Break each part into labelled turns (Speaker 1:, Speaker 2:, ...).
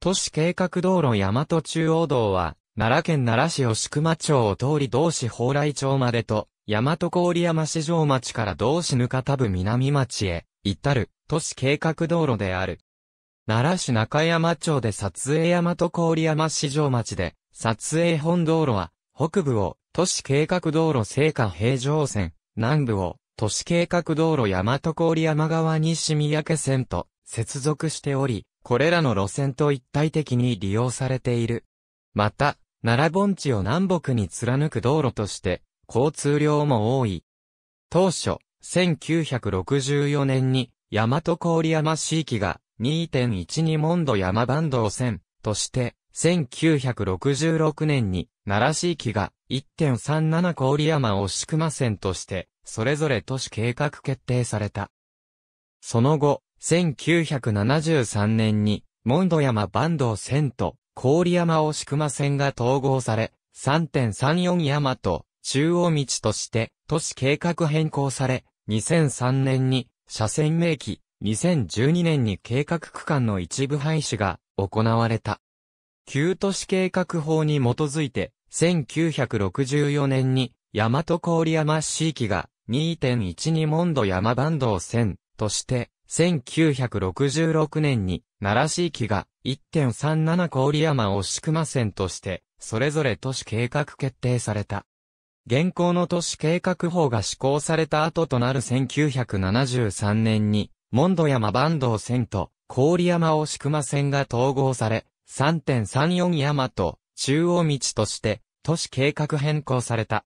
Speaker 1: 都市計画道路大和中央道は、奈良県奈良市吉熊町を通り同市蓬莱町までと、大和郡山市場町から同市ぬかたぶ南町へ、至る、都市計画道路である。奈良市中山町で撮影大和郡山市場町で、撮影本道路は、北部を、都市計画道路青果平常線、南部を、都市計画道路大和郡山側西三宅線と、接続しており、これらの路線と一体的に利用されている。また、奈良盆地を南北に貫く道路として、交通量も多い。当初、1964年に、大和郡山市域が2.12モンド山番道線として、1966年に奈良市域が1.37郡山押熊線として、それぞれ都市計画決定された。その後、1973年に、モンド山坂東線と、郡山押宿間線が統合され、3.34山と、中央道として、都市計画変更され、2003年に、車線明記、2012年に計画区間の一部廃止が行われた。旧都市計画法に基づいて、1964年に、大和郡山市域が2.12モンド山坂東線として1966年に、奈良市域が1.37郡山を宿間ま線として、それぞれ都市計画決定された。現行の都市計画法が施行された後となる1973年に、モンド山坂東線と郡山を宿間ま線が統合され、3.34山と中央道として都市計画変更された。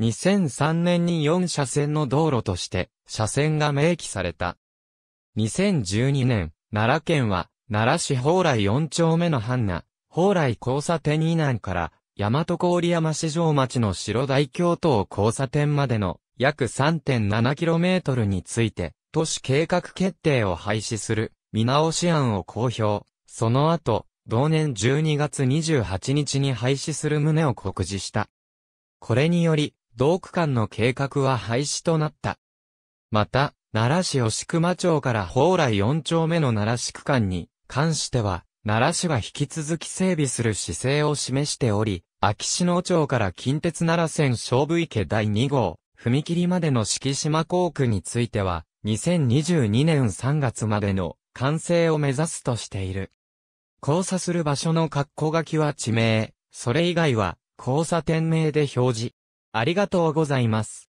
Speaker 1: 2003年に4車線の道路として車線が明記された。2012年、奈良県は、奈良市蓬莱4丁目の半ナ蓬莱交差点以南から、大和郡山市場町の白大京都を交差点までの約 3.7km について、都市計画決定を廃止する見直し案を公表。その後、同年12月28日に廃止する旨を告示した。これにより、同区間の計画は廃止となった。また、奈良市吉熊町から宝来4丁目の奈良市区間に関しては、奈良市は引き続き整備する姿勢を示しており、秋篠町から近鉄奈良線勝負池第2号、踏切までの敷島航区については、2022年3月までの完成を目指すとしている。交差する場所の括弧書きは地名、それ以外は交差点名で表示。ありがとうございます。